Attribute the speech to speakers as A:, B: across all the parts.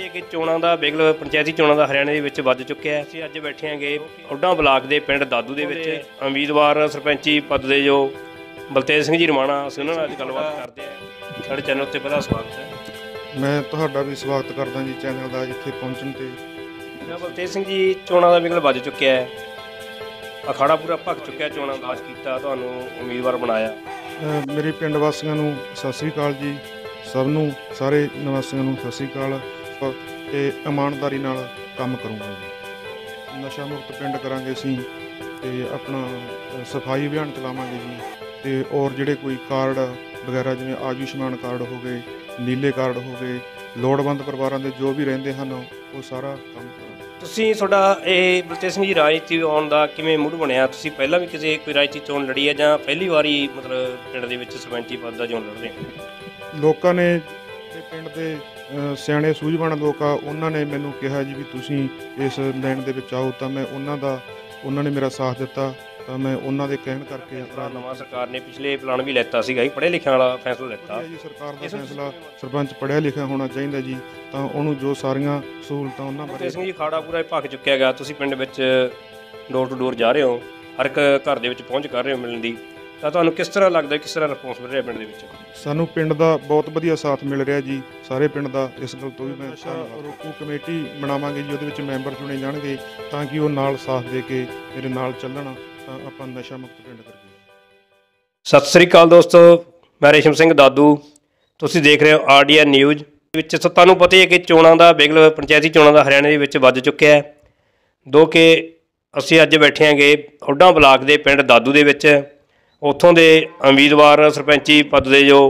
A: ਦੱਸਦੇ ਕਿ ਚੋਣਾਂ ਦਾ ਬਿਗਲ ਪੰਚਾਇਤੀ ਚੋਣਾਂ ਦਾ ਹਰਿਆਣੇ ਦੇ ਵਿੱਚ ਵੱਜ ਚੁੱਕਿਆ ਹੈ ਅਸੀਂ ਅੱਜ ਬੈਠੇ ਹਾਂਗੇ ਔਡਾ ਬਲਾਕ ਦੇ ਪਿੰਡ ਦਾਦੂ ਦੇ ਵਿੱਚ ਉਮੀਦਵਾਰ ਸਰਪੰਚੀ ਪਦ ਦੇ ਜੋ ਬਲਤੇਜ ਸਿੰਘ ਜੀ ਰਮਾਣਾ ਅਸੀਂ ਉਹਨਾਂ ਨਾਲ ਅੱਜ ਗੱਲਬਾਤ ਕਰਦੇ ਆਂ ਸਾਡੇ ਚੈਨਲ ਉੱਤੇ ਪਹਿਲਾ ਸਵਾਗਤ ਹੈ
B: ਮੈਂ ਤੁਹਾਡਾ ਵੀ ਸਵਾਗਤ ਕਰਦਾ ਜੀ ਚੈਨਲ ਦਾ ਜਿੱਥੇ ਪਹੁੰਚਣ ਤੇ
A: ਬਲਤੇਜ ਸਿੰਘ ਜੀ ਚੋਣਾਂ ਦਾ ਬਿਗਲ ਵੱਜ ਚੁੱਕਿਆ ਹੈ ਅਖਾੜਾ ਪੂਰਾ ਭੱਜ ਚੁੱਕਿਆ ਚੋਣਾਂ ਦਾ ਕੀਤਾ ਤੁਹਾਨੂੰ ਉਮੀਦਵਾਰ ਬਣਾਇਆ
B: ਮੇਰੇ ਪਿੰਡ ਵਾਸੀਆਂ ਨੂੰ ਸਤਿ ਸ੍ਰੀ ਅਕਾਲ ਜੀ ਸਭ ਨੂੰ ਸਾਰੇ ਨਿਵਾਸੀਆਂ ਨੂੰ ਸਤਿ ਸ੍ਰੀ ਅਕਾਲ ਤੇ ਇਮਾਨਦਾਰੀ ਨਾਲ ਕੰਮ ਕਰੂੰਗਾ ਜੀ ਨਸ਼ਾ ਮੁਕਤ ਪਿੰਡ ਕਰਾਂਗੇ ਅਸੀਂ ਤੇ ਆਪਣਾ ਸਫਾਈ ਅਭਿਆਨ ਚਲਾਵਾਂਗੇ ਜੀ ਤੇ ਔਰ ਜਿਹੜੇ ਕੋਈ ਕਾਰਡ ਵਗੈਰਾ ਜਿਵੇਂ ਆਯੂਸ਼ਮਾਨ ਕਾਰਡ ਹੋ ਗਏ ਨੀਲੇ ਕਾਰਡ ਹੋ ਗਏ ਲੋੜਵੰਦ ਪਰਿਵਾਰਾਂ ਦੇ ਜੋ ਵੀ ਰਹਿੰਦੇ ਹਨ ਉਹ ਸਾਰਾ ਕੰਮ ਕਰਾਂਗੇ
A: ਤੁਸੀਂ ਤੁਹਾਡਾ ਇਹ ਬਲਤੇ ਸਿੰਘ ਜੀ ਰਾਜਨੀਤੀ ਆਉਣ ਦਾ ਕਿਵੇਂ ਮੂਡ ਬਣਿਆ ਤੁਸੀਂ ਪਹਿਲਾਂ ਵੀ ਕਿਸੇ ਕੋਈ ਰਾਜਨੀਤੀ ਚੋਣ ਲੜੀ ਹੈ ਜਾਂ ਪਹਿਲੀ ਵਾਰੀ ਮਤਲਬ ਪਿੰਡ ਦੇ ਵਿੱਚ ਸਰਪੰਚੀ ਪਦ ਦਾ ਚੋਣ ਲੜ ਰਹੇ
B: ਹੋ ਲੋਕਾਂ ਨੇ ਪਿੰਡ ਦੇ ਸਿਆਣੇ ਸੂਝਵਾਨ ਲੋਕ ਆ ਉਹਨਾਂ ਨੇ ਮੈਨੂੰ ਕਿਹਾ ਜੀ ਵੀ ਤੁਸੀਂ ਇਸ ਲੈਣ ਦੇ ਵਿੱਚ ਆਓ ਤਾਂ ਮੈਂ ਉਹਨਾਂ ਦਾ ਉਹਨਾਂ ਨੇ ਮੇਰਾ ਸਾਥ ਦਿੱਤਾ ਤਾਂ ਮੈਂ ਉਹਨਾਂ ਦੇ ਕਹਿਣ ਕਰਕੇ ਆਪਣਾ ਨਵਾਂ
A: ਸਰਕਾਰ ਨੇ ਪਿਛਲੇ ਪਲਾਨ ਵੀ ਲੈਤਾ ਸੀਗਾ ਜੀ ਪੜ੍ਹੇ ਲਿਖਿਆਂ ਵਾਲਾ ਫੈਸਲਾ ਲੈਤਾ ਜੀ ਸਰਕਾਰ ਦਾ ਫੈਸਲਾ
B: ਸਰਪੰਚ ਪੜ੍ਹਿਆ ਲਿਖਿਆ ਹੋਣਾ ਚਾਹੀਦਾ ਜੀ ਤਾਂ ਉਹਨੂੰ ਜੋ ਸਾਰੀਆਂ ਸਹੂਲਤਾਂ ਉਹਨਾਂ ਬਾਰੇ
A: ਜੀ ਖਾੜਾ ਪੂਰਾ ਭੱਖ ਚੁੱਕਿਆ ਗਿਆ ਤੁਸੀਂ ਪਿੰਡ ਵਿੱਚ ਡੋਰ ਟੂ ਡੋਰ ਜਾ ਰਹੇ ਹੋ ਹਰ ਇੱਕ ਘਰ ਦੇ ਵਿੱਚ ਪਹੁੰਚ ਕਰ ਰਹੇ ਹੋ ਮਿਲਣ ਦੀ ਤਾਂ ਤੁਹਾਨੂੰ ਕਿਸ ਤਰ੍ਹਾਂ ਲੱਗਦਾ ਕਿਸ ਤਰ੍ਹਾਂ ਰਿਸਪੌਂਸ ਮਿਲ ਰਿਹਾ ਪਿੰਡ ਦੇ ਵਿੱਚ
B: ਸਾਨੂੰ ਪਿੰਡ ਦਾ ਬਹੁਤ ਵਧੀਆ ਸਾਥ ਮਿਲ ਰਿਹਾ ਜੀ ਸਾਰੇ ਪਿੰਡ ਦਾ ਇਸ ਗੱਲ ਤੋਂ ਵੀ ਮੈਂ ਰੋਕੂ ਕਮੇਟੀ ਬਣਾਵਾਂਗੇ ਜੀ ਉਹਦੇ ਵਿੱਚ ਮੈਂਬਰ ਚੁਣੇ ਜਾਣਗੇ ਤਾਂ ਕਿ ਉਹ ਨਾਲ ਸਾਥ ਦੇ ਕੇ ਮੇਰੇ ਨਾਲ ਚੱਲਣ ਤਾਂ ਆਪਾਂ ਨਸ਼ਾ ਮੁਕਤ ਪਿੰਡ ਕਰੀਏ
A: ਸਤਿ ਸ੍ਰੀ ਅਕਾਲ ਦੋਸਤੋ ਮੈਂ ਰੇਸ਼ਮ ਸਿੰਘ ਦਾਦੂ ਤੁਸੀਂ ਦੇਖ ਰਹੇ ਹੋ ਆਰਡੀਆ ਨਿਊਜ਼ ਵਿੱਚ ਤੁਹਾਨੂੰ ਪਤਾ ਹੀ ਹੈ ਕਿ ਚੋਣਾਂ ਦਾ ਬਿਗਲ ਪੰਚਾਇਤੀ ਚੋਣਾਂ ਦਾ ਹਰਿਆਣਾ ਦੇ ਵਿੱਚ ਵੱਜ ਚੁੱਕਿਆ ਹੈ ਦੋ ਕਿ ਅਸੀਂ ਅੱਜ ਬੈਠੇ ਹਾਂਗੇ ਔਡਾ ਬਲਾਕ ਦੇ ਪਿੰਡ ਦਾਦੂ ਦੇ ਵਿੱਚ ਉੱਥੋਂ ਦੇ ਉਮੀਦਵਾਰ ਸਰਪੰਚੀ ਪਦ ਦੇ ਜੋ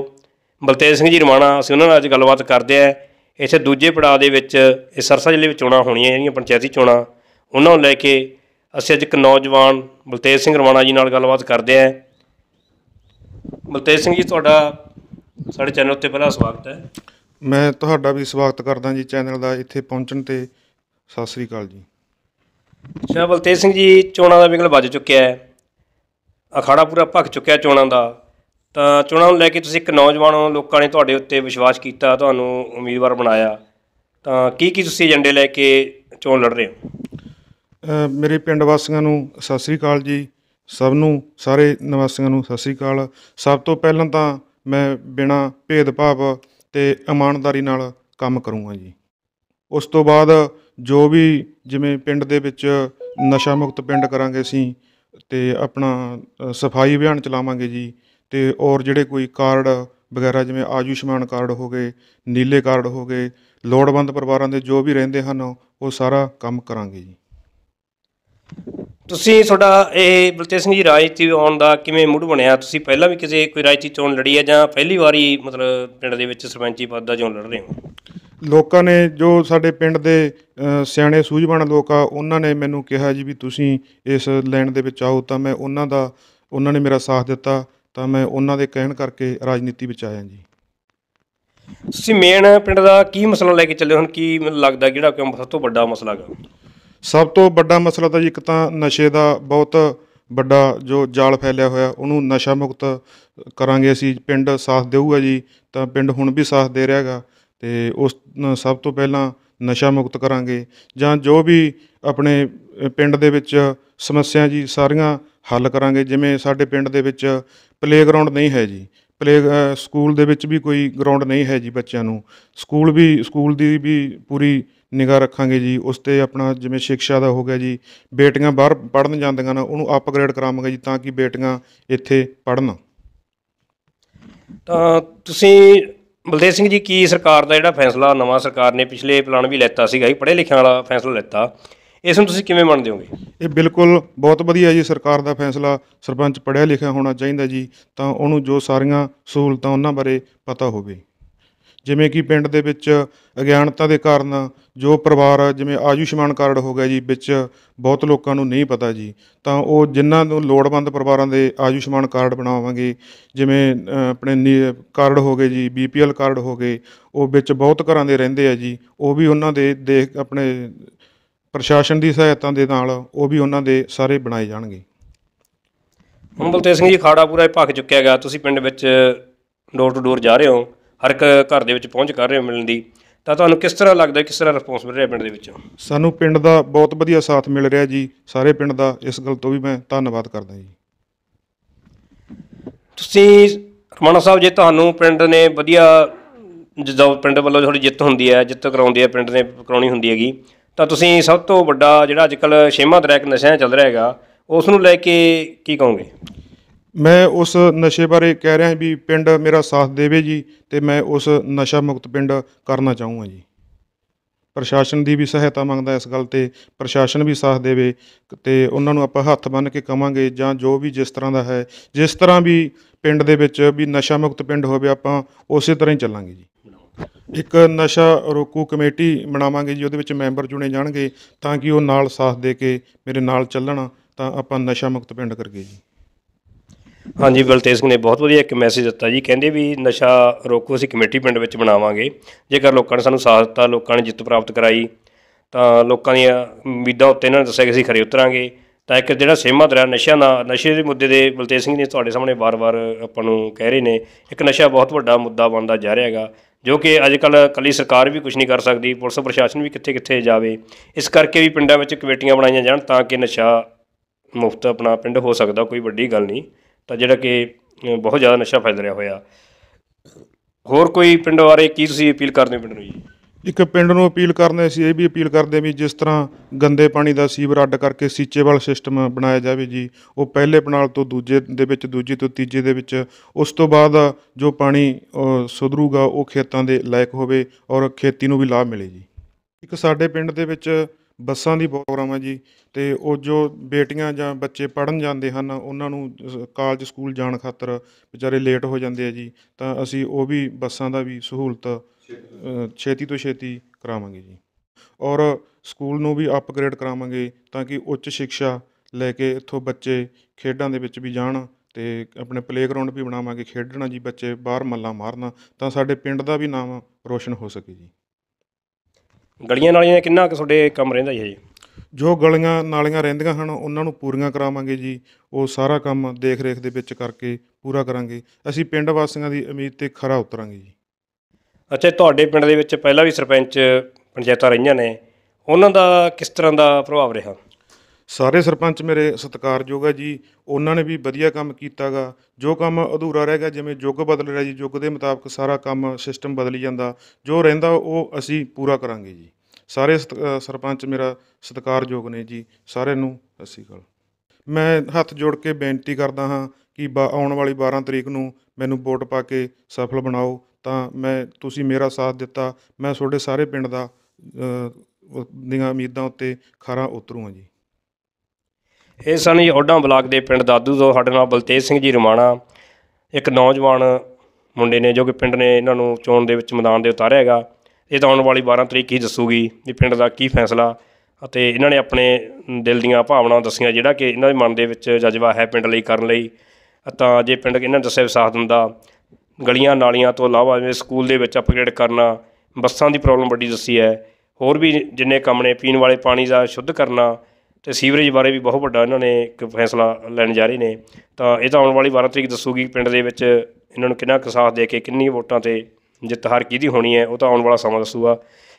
A: ਬਲਤੇਜ ਸਿੰਘ ਜੀ ਰਮਾਣਾ ਅਸੀਂ ਉਹਨਾਂ ਨਾਲ ਅੱਜ ਗੱਲਬਾਤ ਕਰਦੇ ਆ ਇੱਥੇ ਦੂਜੇ ਪੜਾਅ ਦੇ ਵਿੱਚ ਇਹ ਸਰਸਾ ਜ਼ਿਲ੍ਹੇ ਵਿੱਚ ਚੋਣਾਂ ਹੋਣੀਆਂ ਜਿਹੜੀਆਂ ਪੰਚਾਇਤੀ ਚੋਣਾਂ ਉਹਨਾਂ ਨੂੰ ਲੈ ਕੇ ਅਸੀਂ ਅੱਜ ਇੱਕ ਨੌਜਵਾਨ ਬਲਤੇਜ ਸਿੰਘ ਰਮਾਣਾ ਜੀ ਨਾਲ ਗੱਲਬਾਤ ਕਰਦੇ ਆ ਬਲਤੇਜ ਸਿੰਘ ਜੀ ਤੁਹਾਡਾ ਸਾਡੇ ਚੈਨਲ ਉੱਤੇ ਪਹਿਲਾ ਸਵਾਗਤ ਹੈ
B: ਮੈਂ ਤੁਹਾਡਾ ਵੀ ਸਵਾਗਤ ਕਰਦਾ ਜੀ ਚੈਨਲ ਦਾ ਇੱਥੇ ਪਹੁੰਚਣ ਤੇ ਸਤਿ ਸ੍ਰੀ ਅਕਾਲ ਜੀ
A: ਸ਼ਾਹ ਬਲਤੇਜ ਸਿੰਘ ਜੀ ਚੋਣਾਂ ਦਾ ਵਿਗਲ ਵੱਜ ਚੁੱਕਿਆ ਹੈ ਅਖਾੜਾ ਪੂਰਾ ਭਖ ਚੁੱਕਿਆ ਚੋਣਾਂ ਦਾ ਤਾਂ ਚੋਣਾਂ ਨੂੰ ਲੈ ਕੇ ਤੁਸੀਂ ਇੱਕ ਨੌਜਵਾਨ ਹੋ ਲੋਕਾਂ ਨੇ ਤੁਹਾਡੇ ਉੱਤੇ ਵਿਸ਼ਵਾਸ ਕੀਤਾ ਤੁਹਾਨੂੰ ਉਮੀਦਵਾਰ ਬਣਾਇਆ ਤਾਂ ਕੀ ਕੀ ਤੁਸੀਂ ਏਜੰਡੇ ਲੈ ਕੇ ਚੋਣ ਲੜ ਰਹੇ
B: ਹੋ ਮੇਰੇ ਪਿੰਡ ਵਾਸੀਆਂ ਨੂੰ ਸਤਿ ਸ੍ਰੀ ਅਕਾਲ ਜੀ ਸਭ ਨੂੰ ਸਾਰੇ ਨਿਵਾਸੀਆਂ ਨੂੰ ਸਤਿ ਸ੍ਰੀ ਅਕਾਲ ਸਭ ਤੋਂ ਪਹਿਲਾਂ ਤਾਂ ਮੈਂ ਬਿਨਾ ਭੇਦਭਾਵ ਤੇ ਇਮਾਨਦਾਰੀ ਨਾਲ ਕੰਮ ਕਰੂੰਗਾ ਜੀ ਉਸ ਤੋਂ ਬਾਅਦ ਜੋ ਵੀ ਜਿਵੇਂ ਪਿੰਡ ਦੇ ਵਿੱਚ ਨਸ਼ਾ ਮੁਕਤ ਪਿੰਡ ਕਰਾਂਗੇ ਅਸੀਂ ਤੇ ਆਪਣਾ ਸਫਾਈ ਅਭਿਆਨ ਚਲਾਵਾਂਗੇ ਜੀ ਤੇ ਔਰ ਜਿਹੜੇ ਕੋਈ ਕਾਰਡ ਵਗੈਰਾ ਜਿਵੇਂ ਆਯੂਸ਼ਮਾਨ ਕਾਰਡ ਹੋ ਗਏ ਨੀਲੇ ਕਾਰਡ ਹੋ ਗਏ ਲੋੜਵੰਦ ਪਰਿਵਾਰਾਂ ਦੇ ਜੋ ਵੀ ਰਹਿੰਦੇ ਹਨ ਉਹ ਸਾਰਾ ਕੰਮ ਕਰਾਂਗੇ ਜੀ
A: ਤੁਸੀਂ ਤੁਹਾਡਾ ਇਹ ਬਲਤੇ ਸਿੰਘ ਜੀ ਰਾਜਨੀਤੀ ਆਉਣ ਦਾ ਕਿਵੇਂ ਮੂਡ ਬਣਿਆ ਤੁਸੀਂ ਪਹਿਲਾਂ ਵੀ ਕਿਸੇ ਕੋਈ ਰਾਜਨੀਤੀ ਚੋਣ ਲੜੀ ਹੈ ਜਾਂ ਪਹਿਲੀ ਵਾਰੀ ਮਤਲਬ ਪਿੰਡ ਦੇ ਵਿੱਚ ਸਰਪੰਚੀ ਪਦ ਦਾ ਚੋਣ ਲੜ ਰਹੇ ਹੋ
B: ਲੋਕਾਂ ਨੇ ਜੋ ਸਾਡੇ ਪਿੰਡ ਦੇ ਸਿਆਣੇ ਸੂਝਵਾਨ ਲੋਕ ਆ ਉਹਨਾਂ ਨੇ ਮੈਨੂੰ ਕਿਹਾ ਜੀ ਵੀ ਤੁਸੀਂ ਇਸ ਲੈਣ ਦੇ ਵਿੱਚ ਆਓ ਤਾਂ ਮੈਂ ਉਹਨਾਂ ਦਾ ਉਹਨਾਂ ਨੇ ਮੇਰਾ ਸਾਥ ਦਿੱਤਾ ਤਾਂ ਮੈਂ ਉਹਨਾਂ ਦੇ ਕਹਿਣ ਕਰਕੇ ਰਾਜਨੀਤੀ ਵਿੱਚ ਆਇਆ ਜੀ ਤੁਸੀਂ ਮੇਨ
A: ਪਿੰਡ ਦਾ ਕੀ ਮਸਲਾ ਲੈ ਕੇ ਚੱਲੇ ਹੁਣ ਕੀ ਮੈਨੂੰ ਲੱਗਦਾ ਜਿਹੜਾ ਕਿ ਸਭ ਤੋਂ ਵੱਡਾ ਮਸਲਾ ਹੈ
B: ਸਭ ਤੋਂ ਵੱਡਾ ਮਸਲਾ ਤਾਂ ਜੀ ਇੱਕ ਤਾਂ ਨਸ਼ੇ ਦਾ ਬਹੁਤ ਵੱਡਾ ਜੋ ਜਾਲ ਫੈਲਿਆ ਹੋਇਆ ਉਹਨੂੰ ਨਸ਼ਾ ਮੁਕਤ ਕਰਾਂਗੇ ਅਸੀਂ ਪਿੰਡ ਸਾਥ ਦੇਊਗਾ ਜੀ ਤਾਂ ਪਿੰਡ ਹੁਣ ਵੀ ਸਾਥ ਦੇ ਰਿਹਾਗਾ ਤੇ ਉਸ ਸਭ ਤੋਂ ਪਹਿਲਾਂ ਨਸ਼ਾ ਮੁਕਤ ਕਰਾਂਗੇ ਜਾਂ ਜੋ ਵੀ ਆਪਣੇ ਪਿੰਡ ਦੇ ਵਿੱਚ ਸਮੱਸਿਆ ਜੀ ਸਾਰੀਆਂ ਹੱਲ ਕਰਾਂਗੇ ਜਿਵੇਂ ਸਾਡੇ ਪਿੰਡ ਦੇ ਵਿੱਚ ਪਲੇਗਰਾਉਂਡ ਨਹੀਂ ਹੈ ਜੀ ਪਲੇ ਸਕੂਲ ਦੇ ਵਿੱਚ ਵੀ ਕੋਈ ਗਰਾਊਂਡ ਨਹੀਂ ਹੈ ਜੀ ਬੱਚਿਆਂ ਨੂੰ ਸਕੂਲ ਵੀ ਸਕੂਲ ਦੀ ਵੀ ਪੂਰੀ ਨਿਗਾਹ ਰੱਖਾਂਗੇ ਜੀ ਉਸ ਤੇ ਆਪਣਾ ਜਿਵੇਂ ਸਿੱਖਿਆ ਦਾ ਹੋ ਗਿਆ ਜੀ ਬੇਟੀਆਂ ਬਾਹਰ ਪੜਨ ਜਾਂਦੀਆਂ ਨੇ ਉਹਨੂੰ ਅਪਗ੍ਰੇਡ ਕਰਾਵਾਂਗੇ ਜੀ ਤਾਂ ਕਿ ਬੇਟੀਆਂ ਇੱਥੇ ਪੜਨ
A: ਤਾਂ ਤੁਸੀਂ ਬਲਦੇਵ ਸਿੰਘ ਜੀ ਕੀ ਸਰਕਾਰ ਦਾ ਜਿਹੜਾ ਫੈਸਲਾ ਨਵਾਂ ਸਰਕਾਰ ਨੇ ਪਿਛਲੇ ਪਲਾਨ ਵੀ ਲੈਤਾ ਸੀਗਾ ਹੀ ਪੜ੍ਹੇ ਲਿਖਿਆਂ ਵਾਲਾ ਫੈਸਲਾ ਲੈਤਾ ਇਸ ਨੂੰ ਤੁਸੀਂ ਕਿਵੇਂ ਮੰਨਦੇ ਹੋਗੇ
B: ਇਹ ਬਿਲਕੁਲ ਬਹੁਤ ਵਧੀਆ ਜੀ ਸਰਕਾਰ ਦਾ ਫੈਸਲਾ ਸਰਪੰਚ ਪੜ੍ਹਿਆ ਲਿਖਿਆ ਹੋਣਾ ਚਾਹੀਦਾ ਜੀ ਤਾਂ ਉਹਨੂੰ ਜੋ ਸਾਰੀਆਂ ਸਹੂਲਤਾਂ ਉਹਨਾਂ ਬਾਰੇ ਪਤਾ ਹੋਵੇ ਜਿਵੇਂ ਕਿ ਪਿੰਡ ਦੇ ਵਿੱਚ ਅਗਿਆਨਤਾ ਦੇ ਕਾਰਨ ਜੋ ਪਰਿਵਾਰ ਜਿਵੇਂ ਆਯੁਸ਼ਮਾਨ ਕਾਰਡ ਹੋ ਗਿਆ ਜੀ ਵਿੱਚ ਬਹੁਤ ਲੋਕਾਂ ਨੂੰ ਨਹੀਂ ਪਤਾ ਜੀ ਤਾਂ ਉਹ ਜਿਨ੍ਹਾਂ ਨੂੰ ਲੋੜਵੰਦ ਪਰਿਵਾਰਾਂ ਦੇ ਆਯੁਸ਼ਮਾਨ ਕਾਰਡ ਬਣਾਵਾਂਗੇ ਜਿਵੇਂ ਆਪਣੇ ਕਾਰਡ ਹੋ ਗਏ ਜੀ ਬੀਪੀਐਲ ਕਾਰਡ ਹੋ ਗਏ ਉਹ ਵਿੱਚ ਬਹੁਤ ਘਰਾਂ ਦੇ ਰਹਿੰਦੇ ਆ ਜੀ ਉਹ ਵੀ ਉਹਨਾਂ ਦੇ ਦੇਖ ਆਪਣੇ ਪ੍ਰਸ਼ਾਸਨ ਦੀ ਸਹਾਇਤਾ ਦੇ ਨਾਲ ਉਹ ਵੀ ਉਹਨਾਂ ਦੇ ਸਾਰੇ ਬਣਾਏ ਜਾਣਗੇ
A: ਹੁਣ ਤੇ ਸਿੰਘ ਜੀ ਖਾੜਾਪੂਰਾ ਇਹ ਭੱਖ ਚੁੱਕਿਆ ਗਿਆ ਤੁਸੀਂ ਪਿੰਡ ਵਿੱਚ ਡੋਰ ਟੂ ਡੋਰ ਜਾ ਰਹੇ ਹੋ ਹਰ ਇੱਕ ਘਰ ਦੇ ਵਿੱਚ ਪਹੁੰਚ ਕਰ ਰਹੇ ਮਿਲਣ ਦੀ ਤਾਂ ਤੁਹਾਨੂੰ ਕਿਸ ਤਰ੍ਹਾਂ ਲੱਗਦਾ ਕਿਸ ਤਰ੍ਹਾਂ ਰਿਸਪੌਂਸ ਮਿਲ ਰਿਹਾ ਪਿੰਡ ਦੇ ਵਿੱਚ
B: ਸਾਨੂੰ ਪਿੰਡ ਦਾ ਬਹੁਤ ਵਧੀਆ ਸਾਥ ਮਿਲ ਰਿਹਾ ਜੀ ਸਾਰੇ ਪਿੰਡ ਦਾ ਇਸ ਗੱਲ ਤੋਂ ਵੀ ਮੈਂ ਧੰਨਵਾਦ ਕਰਦਾ ਜੀ
A: ਤੁਸੀਂ ਰਮਣਾ ਸਾਹਿਬ ਜੇ ਤੁਹਾਨੂੰ ਪਿੰਡ ਨੇ ਵਧੀਆ ਜਦੋਂ ਪਿੰਡ ਵੱਲੋਂ ਥੋੜੀ ਜਿੱਤ ਹੁੰਦੀ ਹੈ ਜਿੱਤ ਕਰਾਉਂਦੀ ਹੈ ਪਿੰਡ ਨੇ ਕਰਾਉਣੀ ਹੁੰਦੀ ਹੈਗੀ ਤਾਂ ਤੁਸੀਂ ਸਭ ਤੋਂ ਵੱਡਾ ਜਿਹੜਾ ਅੱਜਕੱਲ ਸ਼ੇਮਾ ਦਰੈਕ ਨਸ਼ਿਆਂ ਚੱਲ ਰਿਹਾ ਹੈਗਾ ਉਸ ਨੂੰ ਲੈ ਕੇ ਕੀ ਕਹੋਗੇ
B: ਮੈਂ ਉਸ ਨਸ਼ੇ ਬਾਰੇ ਕਹਿ ਰਿਹਾ ਵੀ ਪਿੰਡ ਮੇਰਾ ਸਾਥ ਦੇਵੇ ਜੀ ਤੇ ਮੈਂ ਉਸ ਨਸ਼ਾ ਮੁਕਤ ਪਿੰਡ ਕਰਨਾ ਚਾਹੂੰਗਾ ਜੀ ਪ੍ਰਸ਼ਾਸਨ ਦੀ ਵੀ ਸਹਾਇਤਾ ਮੰਗਦਾ ਇਸ ਗੱਲ ਤੇ ਪ੍ਰਸ਼ਾਸਨ ਵੀ ਸਾਥ ਦੇਵੇ ਤੇ ਉਹਨਾਂ ਨੂੰ ਆਪਾਂ ਹੱਥ ਬੰਨ ਕੇ ਕਵਾਂਗੇ ਜਾਂ ਜੋ ਵੀ ਜਿਸ ਤਰ੍ਹਾਂ ਦਾ ਹੈ ਜਿਸ ਤਰ੍ਹਾਂ ਵੀ ਪਿੰਡ ਦੇ ਵਿੱਚ ਵੀ ਨਸ਼ਾ ਮੁਕਤ ਪਿੰਡ ਹੋਵੇ ਆਪਾਂ ਉਸੇ ਤਰ੍ਹਾਂ ਹੀ ਚੱਲਾਂਗੇ ਜੀ ਇੱਕ ਨਸ਼ਾ ਰੋਕੂ ਕਮੇਟੀ ਬਣਾਵਾਂਗੇ ਜੀ ਉਹਦੇ ਵਿੱਚ ਮੈਂਬਰ ਚੁਣੇ ਜਾਣਗੇ ਤਾਂ ਕਿ ਉਹ ਨਾਲ ਸਾਥ ਦੇ ਕੇ ਮੇਰੇ ਨਾਲ ਚੱਲਣ ਤਾਂ ਆਪਾਂ ਨਸ਼ਾ ਮੁਕਤ ਪਿੰਡ ਕਰਗੇ ਜੀ
A: ਹਾਂਜੀ ਬਲਤੇਜ ਸਿੰਘ ਨੇ ਬਹੁਤ ਵਧੀਆ ਇੱਕ ਮੈਸੇਜ ਦਿੱਤਾ ਜੀ ਕਹਿੰਦੇ ਵੀ ਨਸ਼ਾ ਰੋਕੋ ਅਸੀਂ ਕਮੇਟੀ ਪਿੰਡ ਵਿੱਚ ਬਣਾਵਾਂਗੇ ਜੇਕਰ ਲੋਕਾਂ ਨੇ ਸਾਨੂੰ ਸਾਥ ਦਿੱਤਾ ਲੋਕਾਂ ਨੇ ਜਿੱਤ ਪ੍ਰਾਪਤ ਕਰਾਈ ਤਾਂ ਲੋਕਾਂ ਦੀਆਂ ਉਮੀਦਾਂ ਉੱਤੇ ਇਹਨਾਂ ਨੇ ਦੱਸਿਆ ਕਿ ਅਸੀਂ ਖਰੇ ਉਤਰਾਂਗੇ ਤਾਂ ਇੱਕ ਜਿਹੜਾ ਸਹਿਮਤ ਰਿਹਾ ਨਸ਼ਾ ਨਾ ਨਸ਼ੇ ਦੇ ਮੁੱਦੇ ਦੇ ਬਲਤੇਜ ਸਿੰਘ ਨੇ ਤੁਹਾਡੇ ਸਾਹਮਣੇ ਵਾਰ-ਵਾਰ ਆਪਾਂ ਨੂੰ ਕਹਿ ਰਹੇ ਨੇ ਇੱਕ ਨਸ਼ਾ ਬਹੁਤ ਵੱਡਾ ਮੁੱਦਾ ਬਣਦਾ ਜਾ ਰਿਹਾ ਹੈਗਾ ਜੋ ਕਿ ਅੱਜ ਕੱਲ ਕੱਲੀ ਸਰਕਾਰ ਵੀ ਕੁਝ ਨਹੀਂ ਕਰ ਸਕਦੀ ਪੁਲਿਸ ਪ੍ਰਸ਼ਾਸਨ ਵੀ ਕਿੱਥੇ-ਕਿੱਥੇ ਜਾਵੇ ਇਸ ਕਰਕੇ ਵੀ ਪਿੰਡਾਂ ਵਿੱਚ ਕਮੇਟੀਆਂ ਬਣਾਈਆਂ ਜਾਣ ਤਾਂ ਕਿ ਨਸ਼ਾ ਮੁਫਤ ਆਪਣਾ ਪਿੰਡ ਹੋ ਸਕਦਾ ਕੋਈ ਵੱਡੀ ਗੱਲ ਨਹੀਂ ਤਾਂ ਜਿਹੜਾ ਕਿ ਬਹੁਤ ਜ਼ਿਆਦਾ ਨਸ਼ਾ ਫੈਲ ਰਿਹਾ ਹੋਇਆ ਹੋਰ ਕੋਈ ਪਿੰਡ ਵਾਰੇ ਕੀ ਤੁਸੀਂ ਅਪੀਲ ਕਰਦੇ ਹੋ ਪਿੰਡ ਨੂੰ ਜੀ
B: ਇੱਕ ਪਿੰਡ ਨੂੰ ਅਪੀਲ ਕਰਨੇ ਸੀ ਇਹ ਵੀ ਅਪੀਲ ਕਰਦੇ ਵੀ ਜਿਸ ਤਰ੍ਹਾਂ ਗੰਦੇ ਪਾਣੀ ਦਾ ਸੀਵਰ ਅੱਡ ਕਰਕੇ ਸੀਚੇਬਲ ਸਿਸਟਮ ਬਣਾਇਆ ਜਾਵੇ ਜੀ ਉਹ ਪਹਿਲੇ ਪਨਾਲ ਤੋਂ ਦੂਜੇ ਦੇ ਵਿੱਚ ਦੂਜੀ ਤੋਂ ਤੀਜੇ ਦੇ ਵਿੱਚ ਉਸ ਤੋਂ ਬਾਅਦ ਜੋ ਪਾਣੀ ਸੁਧਰੂਗਾ ਉਹ ਖੇਤਾਂ ਦੇ ਲਾਇਕ ਹੋਵੇ ਔਰ ਖੇਤੀ ਨੂੰ ਵੀ ਲਾਭ ਮਿਲੇ ਜੀ ਇੱਕ ਸਾਡੇ ਪਿੰਡ ਦੇ ਵਿੱਚ ਬੱਸਾਂ ਦੀ ਪ੍ਰੋਗਰਾਮ ਹੈ ਜੀ ਤੇ ਉਹ ਜੋ ਬੇਟੀਆਂ ਜਾਂ ਬੱਚੇ ਪੜ੍ਹਨ ਜਾਂਦੇ ਹਨ ਉਹਨਾਂ ਨੂੰ ਕਾਲਜ ਸਕੂਲ ਜਾਣ ਖਾਤਰ ਵਿਚਾਰੇ ਲੇਟ ਹੋ ਜਾਂਦੇ ਆ ਜੀ ਤਾਂ ਅਸੀਂ ਉਹ ਵੀ ਬੱਸਾਂ ਦਾ ਵੀ ਸਹੂਲਤ ਛੇਤੀ ਤੋਂ ਛੇਤੀ ਕਰਾਵਾਂਗੇ ਜੀ ਔਰ ਸਕੂਲ ਨੂੰ ਵੀ ਅਪਗ੍ਰੇਡ ਕਰਾਵਾਂਗੇ ਤਾਂ ਕਿ ਉੱਚ ਸਿੱਖਿਆ ਲੈ ਕੇ ਇੱਥੋਂ ਬੱਚੇ ਖੇਡਾਂ ਦੇ ਵਿੱਚ ਵੀ ਜਾਣ ਤੇ ਆਪਣੇ ਪਲੇਗਰਾਉਂਡ ਵੀ ਬਣਾਵਾਂਗੇ ਖੇਡਣਾ ਜੀ ਬੱਚੇ ਬਾਹਰ ਮੱਲਾ ਮਾਰਨਾ ਤਾਂ ਸਾਡੇ ਪਿੰਡ ਦਾ ਵੀ ਨਾਮ ਰੋਸ਼ਨ ਹੋ ਸਕੇ ਜੀ
A: ਗਲੀਆਂ ਨਾਲੀਆਂ ਕਿੰਨਾ ਕੁ ਤੁਹਾਡੇ ਕੰਮ ਰਹਿੰਦਾ ਜੀ
B: ਜੋ ਗਲੀਆਂ ਨਾਲੀਆਂ ਰਹਿੰਦੀਆਂ ਹਨ ਉਹਨਾਂ ਨੂੰ ਪੂਰੀਆਂ ਕਰਾਵਾਂਗੇ ਜੀ ਉਹ ਸਾਰਾ ਕੰਮ ਦੇਖ ਰੇਖ ਦੇ ਵਿੱਚ ਕਰਕੇ ਪੂਰਾ ਕਰਾਂਗੇ ਅਸੀਂ ਪਿੰਡ ਵਾਸੀਆਂ ਦੀ ਉਮੀਦ ਤੇ ਖਰਾ ਉਤਰਾਂਗੇ ਜੀ
A: ਅੱਛਾ ਤੁਹਾਡੇ ਪਿੰਡ ਦੇ ਵਿੱਚ ਪਹਿਲਾਂ ਵੀ ਸਰਪੰਚ ਪੰਚਾਇਤਾਂ ਰਹੀਆਂ ਨੇ ਉਹਨਾਂ ਦਾ ਕਿਸ ਤਰ੍ਹਾਂ ਦਾ ਪ੍ਰਭਾਵ ਰਿਹਾ
B: ਸਾਰੇ ਸਰਪੰਚ ਮੇਰੇ ਸਤਿਕਾਰਯੋਗ ਹੈ ਜੀ ਉਹਨਾਂ ਨੇ ਵੀ ਵਧੀਆ ਕੰਮ ਕੀਤਾਗਾ ਜੋ ਕੰਮ ਅਧੂਰਾ ਰਹਿ ਗਿਆ ਜਿਵੇਂ ਯੁੱਗ ਬਦਲ ਰਿਹਾ ਜੀ ਯੁੱਗ ਦੇ ਮੁਤਾਬਕ ਸਾਰਾ ਕੰਮ ਸਿਸਟਮ ਬਦਲੀ ਜਾਂਦਾ ਜੋ ਰਹਿੰਦਾ ਉਹ ਅਸੀਂ ਪੂਰਾ ਕਰਾਂਗੇ ਜੀ ਸਾਰੇ ਸਰਪੰਚ ਮੇਰਾ ਸਤਿਕਾਰਯੋਗ ਨੇ ਜੀ ਸਾਰਿਆਂ ਨੂੰ ਅਸੀਂ ਕਾਲ ਮੈਂ ਹੱਥ ਜੋੜ ਕੇ ਬੇਨਤੀ ਕਰਦਾ ਹਾਂ ਕਿ ਆਉਣ ਵਾਲੀ 12 ਤਰੀਕ ਨੂੰ ਮੈਨੂੰ ਵੋਟ ਪਾ ਕੇ ਸਫਲ ਬਣਾਓ ਤਾਂ ਮੈਂ ਤੁਸੀਂ ਮੇਰਾ ਸਾਥ ਦਿੱਤਾ ਮੈਂ ਤੁਹਾਡੇ ਸਾਰੇ ਪਿੰਡ ਦਾ ਦੀਆਂ ਉਮੀਦਾਂ ਉੱਤੇ ਖਰਾ ਉਤਰੂਆਂ ਜੀ
A: ਇਹ ਸਨ ਜੀ ਔਡਾਂ ਬਲਾਕ ਦੇ ਪਿੰਡ ਦਾਦੂ ਤੋਂ ਸਾਡੇ ਨਾਲ ਬਲਤੇਜ ਸਿੰਘ ਜੀ ਰਮਾਣਾ ਇੱਕ ਨੌਜਵਾਨ ਮੁੰਡੇ ਨੇ ਜੋ ਕਿ ਪਿੰਡ ਨੇ ਇਹਨਾਂ ਨੂੰ ਚੋਣ ਦੇ ਵਿੱਚ ਮੈਦਾਨ ਦੇ ਉਤਾਰਿਆ ਹੈਗਾ ਇਹ ਤਾਂ ਆਉਣ ਵਾਲੀ 12 ਤਰੀਕ ਹੀ ਦੱਸੂਗੀ ਵੀ ਪਿੰਡ ਦਾ ਕੀ ਫੈਸਲਾ ਅਤੇ ਇਹਨਾਂ ਨੇ ਆਪਣੇ ਦਿਲ ਦੀਆਂ ਭਾਵਨਾਵਾਂ ਦੱਸੀਆਂ ਜਿਹੜਾ ਕਿ ਇਹਨਾਂ ਦੇ ਮਨ ਦੇ ਵਿੱਚ ਜਜ਼ਬਾ ਹੈ ਪਿੰਡ ਲਈ ਕਰਨ ਲਈ ਤਾਂ ਜੇ ਪਿੰਡ ਇਹਨਾਂ ਦੱਸੇ ਸਾਥ ਦਿੰਦਾ ਗਲੀਆਂ ਨਾਲੀਆਂ ਤੋਂ ਇਲਾਵਾ ਜਿਵੇਂ ਸਕੂਲ ਦੇ ਵਿੱਚ ਅਪਗ੍ਰੇਡ ਕਰਨਾ ਬੱਸਾਂ ਦੀ ਪ੍ਰੋਬਲਮ ਵੱਡੀ ਦੱਸੀ ਹੈ ਹੋਰ ਵੀ ਜਿੰਨੇ ਕੰਮ ਨੇ ਪੀਣ ਵਾਲੇ ਪਾਣੀ ਦਾ ਸ਼ੁੱਧ ਕਰਨਾ ਤੇ ਸੀਵਰੇਜ ਬਾਰੇ ਵੀ ਬਹੁਤ ਵੱਡਾ ਇਹਨਾਂ ਨੇ ਇੱਕ ਫੈਸਲਾ ਲੈਣ ਜਾ ਰਹੇ ਨੇ ਤਾਂ ਇਹ ਤਾਂ ਆਉਣ ਵਾਲੀ 12 ਤਰੀਕ ਦੱਸੂਗੀ ਪਿੰਡ ਦੇ ਵਿੱਚ ਇਹਨਾਂ ਨੂੰ ਕਿੰਨਾ ਕਸਾਹ ਦੇ ਕੇ ਕਿੰਨੀ ਵੋਟਾਂ ਤੇ ਜਿੱਤ ਹਾਰ ਕਿਹਦੀ ਹੋਣੀ ਹੈ ਉਹ ਤਾਂ ਆਉਣ ਵਾਲਾ ਸਮਾਂ ਦੱਸੂਗਾ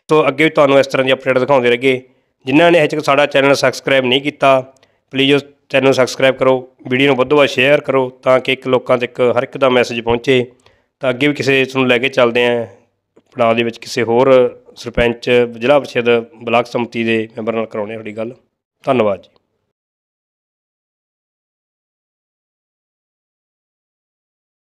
A: ਸੋ ਅੱਗੇ ਵੀ ਤੁਹਾਨੂੰ ਇਸ ਤਰ੍ਹਾਂ ਦੀ ਅਪਡੇਟ ਦਿਖਾਉਂਦੇ ਰਹਿਗੇ ਜਿਨ੍ਹਾਂ ਨੇ ਅਜੇ ਤੱਕ ਸਾਡਾ ਚੈਨਲ ਸਬਸਕ੍ਰਾਈਬ ਨਹੀਂ ਕੀਤਾ ਪਲੀਜ਼ ਉਸ ਚੈਨਲ ਸਬਸਕ੍ਰਾਈਬ ਕਰੋ ਵੀਡੀਓ ਨੂੰ ਵੱਧ ਤੋਂ ਵੱਧ ਸ਼ੇਅਰ ਕਰੋ ਤਾਂ ਕਿ ਇੱਕ ਲੋਕਾਂ ਤੱਕ ਹਰ ਇੱਕ ਦਾ ਮੈਸੇਜ ਪਹੁੰਚੇ ਤਾਂ ਅੱਗੇ ਵੀ ਕਿਸੇ ਨੂੰ ਲੈ ਕੇ ਚੱਲਦੇ ਆਂ ਪੜਾਅ ਦੇ ਵਿੱਚ ਕਿਸੇ ਹੋਰ ਸਰਪੰਚ ਜ਼ਿਲ੍ਹਾ ਪਰਿਸ਼ਦ ਬਲਾਕ ਸਮਤੀ ਦੇ ਮੈਂਬਰ ਨਾਲ ਕਰਾਉਣੇ
B: ਤੁਹਾਡੀ ਗੱਲ ਧੰਨਵਾਦ ਜੀ